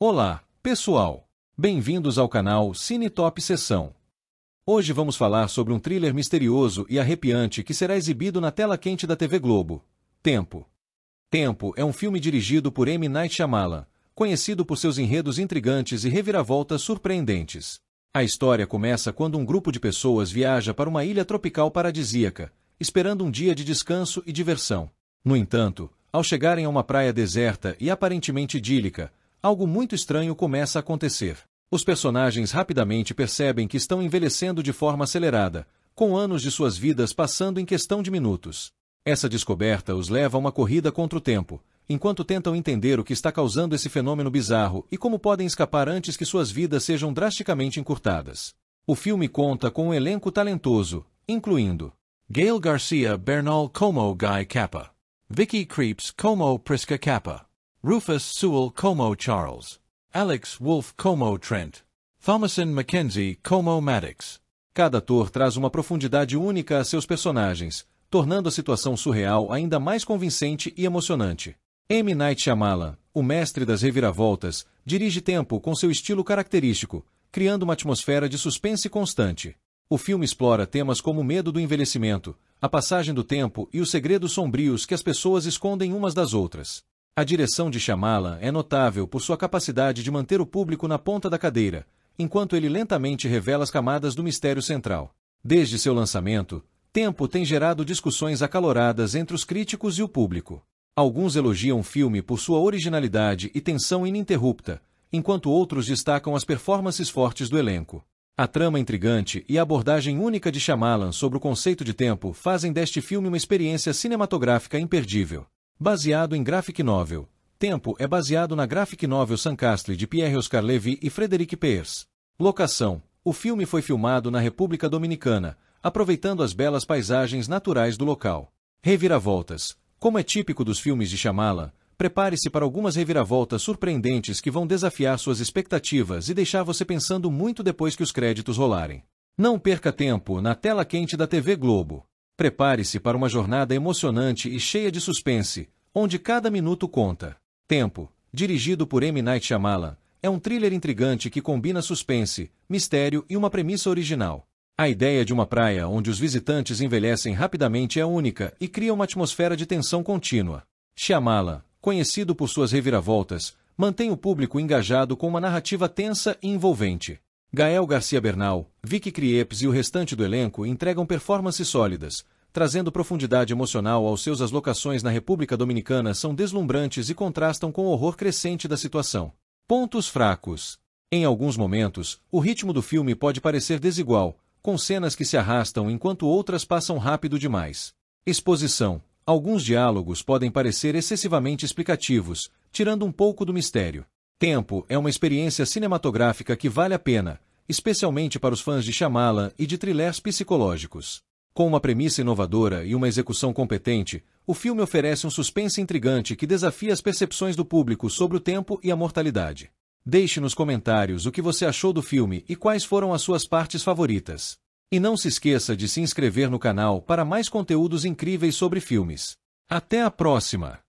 Olá, pessoal! Bem-vindos ao canal Cine Top Sessão. Hoje vamos falar sobre um thriller misterioso e arrepiante que será exibido na tela quente da TV Globo. Tempo. Tempo é um filme dirigido por M. Night Shyamalan, conhecido por seus enredos intrigantes e reviravoltas surpreendentes. A história começa quando um grupo de pessoas viaja para uma ilha tropical paradisíaca, esperando um dia de descanso e diversão. No entanto, ao chegarem a uma praia deserta e aparentemente idílica, algo muito estranho começa a acontecer. Os personagens rapidamente percebem que estão envelhecendo de forma acelerada, com anos de suas vidas passando em questão de minutos. Essa descoberta os leva a uma corrida contra o tempo, enquanto tentam entender o que está causando esse fenômeno bizarro e como podem escapar antes que suas vidas sejam drasticamente encurtadas. O filme conta com um elenco talentoso, incluindo Gail Garcia Bernal como Guy Kappa, Vicky Creeps como Prisca Kappa, Rufus Sewell Como Charles, Alex Wolfe Como Trent, Thomason Mackenzie Como Maddox. Cada ator traz uma profundidade única a seus personagens, tornando a situação surreal ainda mais convincente e emocionante. M. Night Shyamalan, o mestre das reviravoltas, dirige tempo com seu estilo característico, criando uma atmosfera de suspense constante. O filme explora temas como o medo do envelhecimento, a passagem do tempo e os segredos sombrios que as pessoas escondem umas das outras. A direção de Chamala é notável por sua capacidade de manter o público na ponta da cadeira, enquanto ele lentamente revela as camadas do mistério central. Desde seu lançamento, Tempo tem gerado discussões acaloradas entre os críticos e o público. Alguns elogiam o filme por sua originalidade e tensão ininterrupta, enquanto outros destacam as performances fortes do elenco. A trama intrigante e a abordagem única de Shyamalan sobre o conceito de tempo fazem deste filme uma experiência cinematográfica imperdível baseado em graphic novel. Tempo é baseado na graphic novel Sancastle de Pierre-Oscar Levy e Frederic Peirce. Locação: O filme foi filmado na República Dominicana, aproveitando as belas paisagens naturais do local. Reviravoltas: Como é típico dos filmes de Chamala, prepare-se para algumas reviravoltas surpreendentes que vão desafiar suas expectativas e deixar você pensando muito depois que os créditos rolarem. Não perca tempo na tela quente da TV Globo. Prepare-se para uma jornada emocionante e cheia de suspense, onde cada minuto conta. Tempo, dirigido por M. Night Shyamalan, é um thriller intrigante que combina suspense, mistério e uma premissa original. A ideia de uma praia onde os visitantes envelhecem rapidamente é única e cria uma atmosfera de tensão contínua. Shyamalan, conhecido por suas reviravoltas, mantém o público engajado com uma narrativa tensa e envolvente. Gael Garcia Bernal, Vicky Krieps e o restante do elenco entregam performances sólidas, trazendo profundidade emocional aos seus as locações na República Dominicana são deslumbrantes e contrastam com o horror crescente da situação. Pontos fracos. Em alguns momentos, o ritmo do filme pode parecer desigual, com cenas que se arrastam enquanto outras passam rápido demais. Exposição. Alguns diálogos podem parecer excessivamente explicativos, tirando um pouco do mistério. Tempo é uma experiência cinematográfica que vale a pena, especialmente para os fãs de Shyamalan e de thrillers psicológicos. Com uma premissa inovadora e uma execução competente, o filme oferece um suspense intrigante que desafia as percepções do público sobre o tempo e a mortalidade. Deixe nos comentários o que você achou do filme e quais foram as suas partes favoritas. E não se esqueça de se inscrever no canal para mais conteúdos incríveis sobre filmes. Até a próxima!